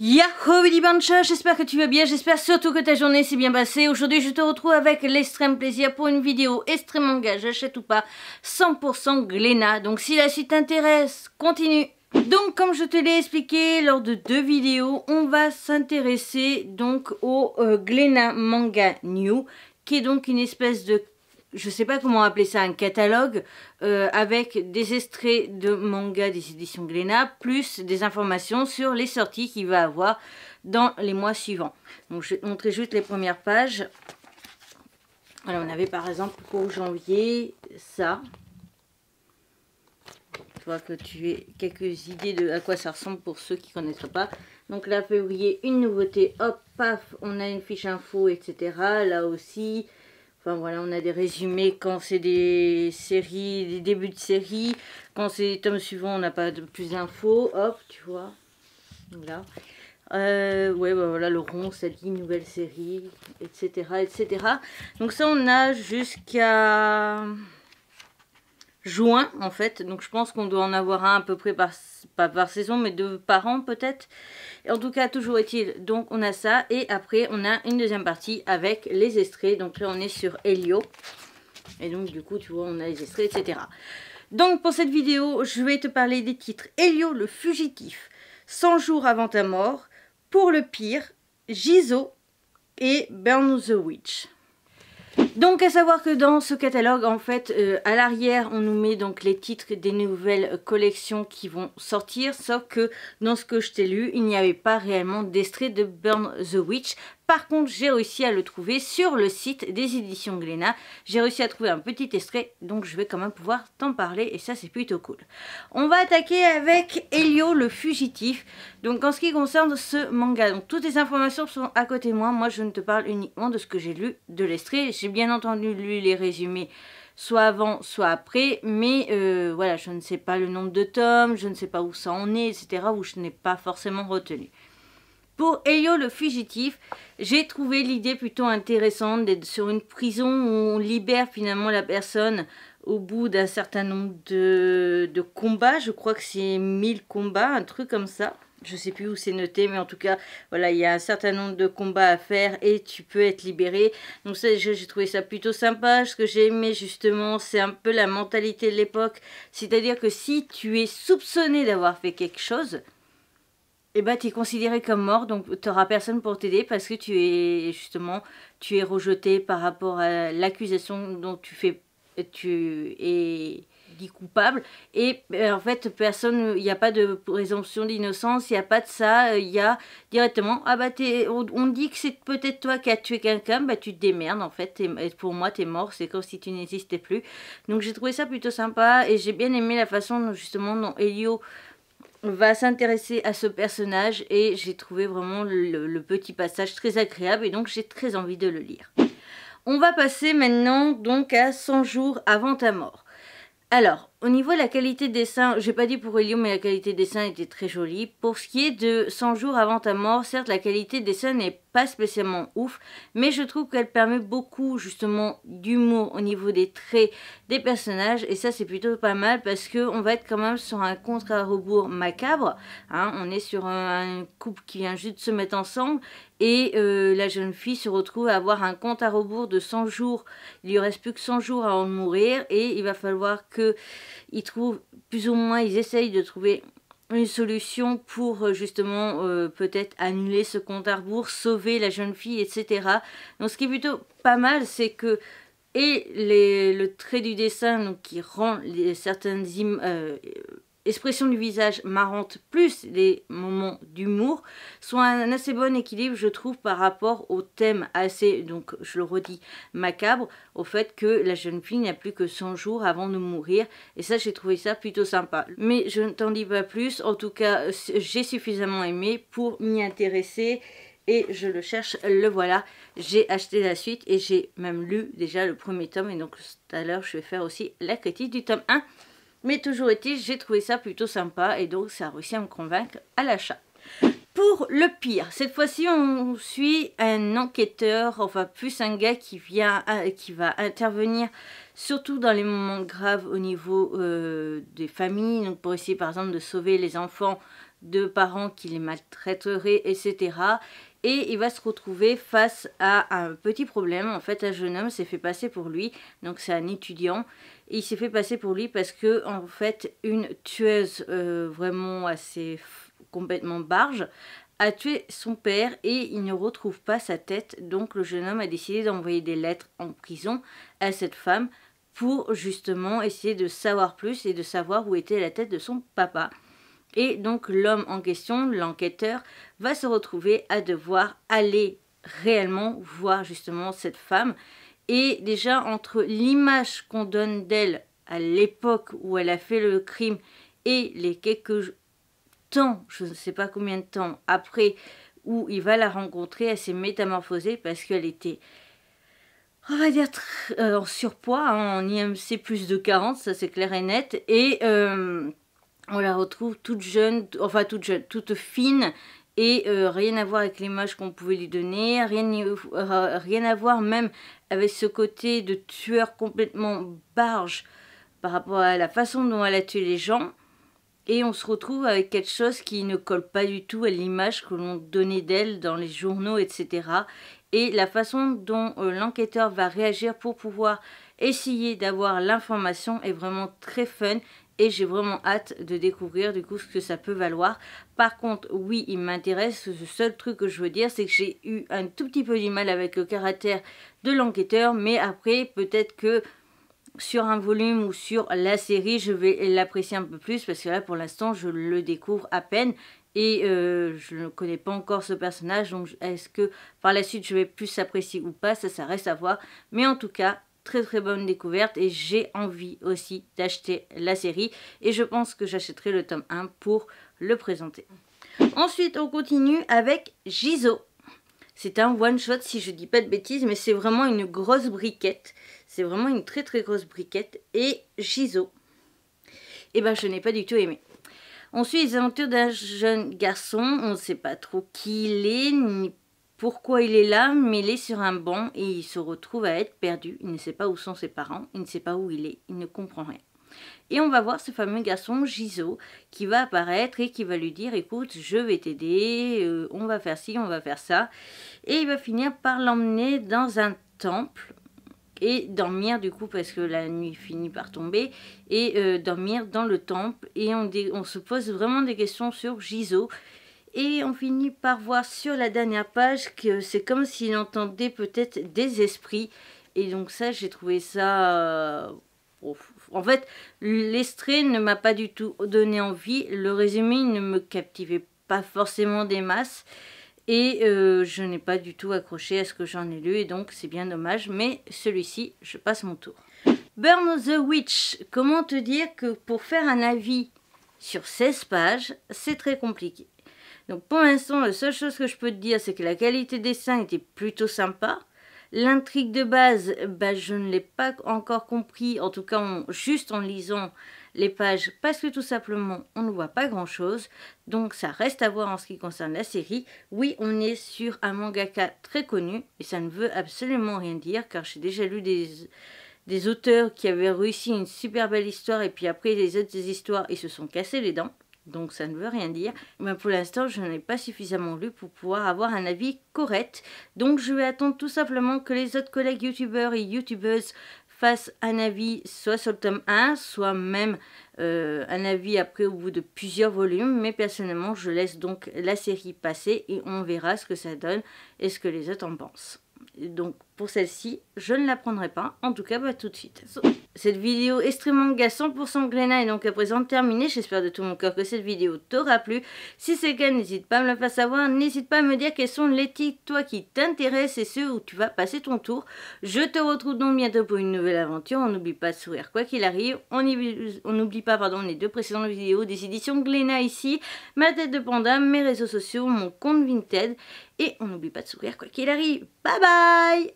Yahoo Billy Bancha, j'espère que tu vas bien, j'espère surtout que ta journée s'est bien passée. Aujourd'hui je te retrouve avec l'extrême plaisir pour une vidéo extrême manga, j'achète ou pas, 100% Glénat. Donc si la suite t'intéresse, continue donc comme je te l'ai expliqué lors de deux vidéos, on va s'intéresser donc au euh, Glena Manga New qui est donc une espèce de je ne sais pas comment appeler ça, un catalogue euh, avec des extraits de manga des éditions Glénat, plus des informations sur les sorties qu'il va avoir dans les mois suivants. Donc je vais te montrer juste les premières pages. Alors on avait par exemple pour janvier ça. Tu vois que tu as quelques idées de à quoi ça ressemble pour ceux qui ne connaissent pas. Donc là février, une nouveauté, hop, paf, on a une fiche info, etc. Là aussi, Enfin voilà, on a des résumés quand c'est des séries, des débuts de séries. Quand c'est les tomes suivants, on n'a pas de plus d'infos. Hop, tu vois. Là. Euh, ouais, bah voilà, le rond, ça dit nouvelle série, etc., etc. Donc ça, on a jusqu'à juin, en fait. Donc je pense qu'on doit en avoir un à peu près par pas par saison, mais de par an peut-être. En tout cas, toujours est-il, donc on a ça. Et après, on a une deuxième partie avec les extraits. Donc là, on est sur Helio. Et donc, du coup, tu vois, on a les extraits, etc. Donc, pour cette vidéo, je vais te parler des titres Helio le fugitif, 100 jours avant ta mort, Pour le pire, Gizo et Burn the Witch. Donc à savoir que dans ce catalogue, en fait, euh, à l'arrière, on nous met donc les titres des nouvelles collections qui vont sortir, sauf que dans ce que je t'ai lu, il n'y avait pas réellement d'extrait de Burn the Witch, par contre, j'ai réussi à le trouver sur le site des éditions Glénat. J'ai réussi à trouver un petit extrait, donc je vais quand même pouvoir t'en parler et ça c'est plutôt cool. On va attaquer avec Elio le fugitif. Donc en ce qui concerne ce manga, donc toutes les informations sont à côté de moi. Moi je ne te parle uniquement de ce que j'ai lu de l'extrait. J'ai bien entendu lu les résumés soit avant, soit après, mais euh, voilà, je ne sais pas le nombre de tomes, je ne sais pas où ça en est, etc., où je n'ai pas forcément retenu. Pour Elio le fugitif, j'ai trouvé l'idée plutôt intéressante d'être sur une prison où on libère finalement la personne au bout d'un certain nombre de, combats. Je crois que c'est 1000 combats, un truc comme ça. Je ne sais plus où c'est noté, mais en tout cas, voilà, il y a un certain nombre de combats à faire et tu peux être libéré. Donc ça, j'ai trouvé ça plutôt sympa. Ce que j'ai aimé justement, c'est un peu la mentalité de l'époque. C'est-à-dire que si tu es soupçonné d'avoir fait quelque chose, et eh bah ben, tu es considéré comme mort, donc tu personne pour t'aider parce que tu es justement tu es rejeté par rapport à l'accusation dont tu fais tu es dit coupable et euh, en fait personne il n'y a pas de présomption d'innocence il n'y a pas de ça il y a directement ah bah on, dit que c'est peut-être toi qui as tué quelqu'un bah tu te démerdes en fait et pour moi t'es mort c'est comme si tu n'existais plus donc j'ai trouvé ça plutôt sympa et j'ai bien aimé la façon dont justement dont Elio va s'intéresser à ce personnage et j'ai trouvé vraiment le, petit passage très agréable et donc j'ai très envie de le lire. On va passer maintenant donc à 100 jours avant ta mort. Alors, au niveau de la qualité des dessin, j'ai pas dit pour Elio, mais la qualité des dessin était très jolie. Pour ce qui est de 100 jours avant ta mort, certes, la qualité des dessin n'est pas spécialement ouf, mais je trouve qu'elle permet beaucoup justement d'humour au niveau des traits des personnages et ça c'est plutôt pas mal parce que on va être quand même sur un conte à rebours macabre. Hein. on est sur un, couple qui vient juste de se mettre ensemble et euh, la jeune fille se retrouve à avoir un compte à rebours de 100 jours. Il lui reste plus que 100 jours avant de mourir et il va falloir que ils trouvent plus ou moins, ils essayent de trouver une solution pour euh, justement euh, peut-être annuler ce compte à rebours, sauver la jeune fille, etc. Donc ce qui est plutôt pas mal, c'est que et les, le trait du dessin donc, qui rend les, certaines images... Euh, Expression du visage marrante plus les moments d'humour sont un assez bon équilibre je trouve par rapport au thème assez donc je le redis macabre au fait que la jeune fille n'a plus que 100 jours avant de mourir et ça j'ai trouvé ça plutôt sympa mais je ne t'en dis pas plus en tout cas j'ai suffisamment aimé pour m'y intéresser et je le cherche, le voilà. J'ai acheté la suite et j'ai même lu déjà le premier tome et donc tout à l'heure je vais faire aussi la critique du tome 1. Mais toujours été, j'ai trouvé ça plutôt sympa et donc ça a réussi à me convaincre à l'achat. Pour le pire, cette fois-ci on suit un enquêteur, enfin plus un gars qui vient, euh, qui va intervenir surtout dans les moments graves au niveau euh, des familles, donc pour essayer par exemple de sauver les enfants de parents qui les maltraiteraient, etc et il va se retrouver face à un petit problème. En fait, un jeune homme s'est fait passer pour lui, donc c'est un étudiant. Et il s'est fait passer pour lui parce que, en fait, une tueuse euh, vraiment assez complètement barge a tué son père et il ne retrouve pas sa tête. Donc le jeune homme a décidé d'envoyer des lettres en prison à cette femme pour justement essayer de savoir plus et de savoir où était la tête de son papa. Et donc l'homme en question, l'enquêteur, va se retrouver à devoir aller réellement voir justement cette femme. Et déjà entre l'image qu'on donne d'elle à l'époque où elle a fait le crime et les quelques temps, je ne sais pas combien de temps après, où il va la rencontrer, elle s'est métamorphosée parce qu'elle était, on va dire, euh, en surpoids, hein, en IMC plus de 40, ça c'est clair et net. Et... Euh, on la retrouve toute jeune, enfin toute toute fine et euh, rien à voir avec l'image qu'on pouvait lui donner, euh, rien, à voir même avec ce côté de tueur complètement barge par rapport à la façon dont elle a tué les gens. Et on se retrouve avec quelque chose qui ne colle pas du tout à l'image que l'on donnait d'elle dans les journaux, etc. Et la façon dont euh, l'enquêteur va réagir pour pouvoir essayer d'avoir l'information est vraiment très fun et j'ai vraiment hâte de découvrir du coup ce que ça peut valoir. Par contre, oui, il m'intéresse. Le seul truc que je veux dire, c'est que j'ai eu un tout petit peu du mal avec le caractère de l'enquêteur, mais après, peut-être que sur un volume ou sur la série, je vais l'apprécier un peu plus parce que là, pour l'instant, je le découvre à peine et euh, je ne connais pas encore ce personnage. Donc, est-ce que par la suite, je vais plus s'apprécier ou pas Ça, ça reste à voir. Mais en tout cas, très très bonne découverte et j'ai envie aussi d'acheter la série et je pense que j'achèterai le tome 1 pour le présenter. Ensuite on continue avec Gizo. C'est un one shot si je dis pas de bêtises mais c'est vraiment une grosse briquette. C'est vraiment une très très grosse briquette et Gizo. Et eh ben je n'ai pas du tout aimé. On suit les aventures d'un jeune garçon, on ne sait pas trop qui il est, ni pourquoi il est là, mêlé sur un banc, et il se retrouve à être perdu. Il ne sait pas où sont ses parents, il ne sait pas où il est, il ne comprend rien. Et on va voir ce fameux garçon Giso qui va apparaître et qui va lui dire écoute je vais t'aider, euh, on va faire ci, on va faire ça. Et il va finir par l'emmener dans un temple et dormir du coup parce que la nuit finit par tomber et euh, dormir dans le temple et on, on se pose vraiment des questions sur Giso et on finit par voir sur la dernière page que c'est comme s'il entendait peut-être des esprits. Et donc ça, j'ai trouvé ça... Euh, en fait, l'estrée ne m'a pas du tout donné envie. Le résumé ne me captivait pas forcément des masses. Et euh, je n'ai pas du tout accroché à ce que j'en ai lu. Et donc, c'est bien dommage. Mais celui-ci, je passe mon tour. Burn the Witch. Comment te dire que pour faire un avis sur 16 pages, c'est très compliqué. Donc pour l'instant, la seule chose que je peux te dire, c'est que la qualité des dessins était plutôt sympa. L'intrigue de base, bah, je ne l'ai pas encore compris, en tout cas juste en lisant les pages, parce que tout simplement on ne voit pas grand-chose. Donc ça reste à voir en ce qui concerne la série. Oui, on est sur un mangaka très connu, et ça ne veut absolument rien dire, car j'ai déjà lu des, des auteurs qui avaient réussi une super belle histoire, et puis après les autres histoires, ils se sont cassés les dents donc ça ne veut rien dire. Mais pour l'instant, je n'ai pas suffisamment lu pour pouvoir avoir un avis correct. Donc je vais attendre tout simplement que les autres collègues youtubeurs et youtubeuses fassent un avis soit sur le tome 1, soit même euh, un avis après au bout de plusieurs volumes. Mais personnellement, je laisse donc la série passer et on verra ce que ça donne et ce que les autres en pensent. Donc pour celle-ci, je ne la prendrai pas, en tout cas pas tout de suite. Cette vidéo extrêmement pour son Glénat est donc à présent terminée. J'espère de tout mon cœur que cette vidéo t'aura plu. Si c'est le cas, n'hésite pas à me le faire savoir. N'hésite pas à me dire quels sont les titres, toi, qui t'intéressent et ceux où tu vas passer ton tour. Je te retrouve donc bientôt pour une nouvelle aventure. On n'oublie pas de sourire quoi qu'il arrive. On n'oublie pas pardon, les deux précédentes vidéos des éditions Glénat ici, ma tête de panda, mes réseaux sociaux, mon compte Vinted. Et on n'oublie pas de sourire quoi qu'il arrive. Bye bye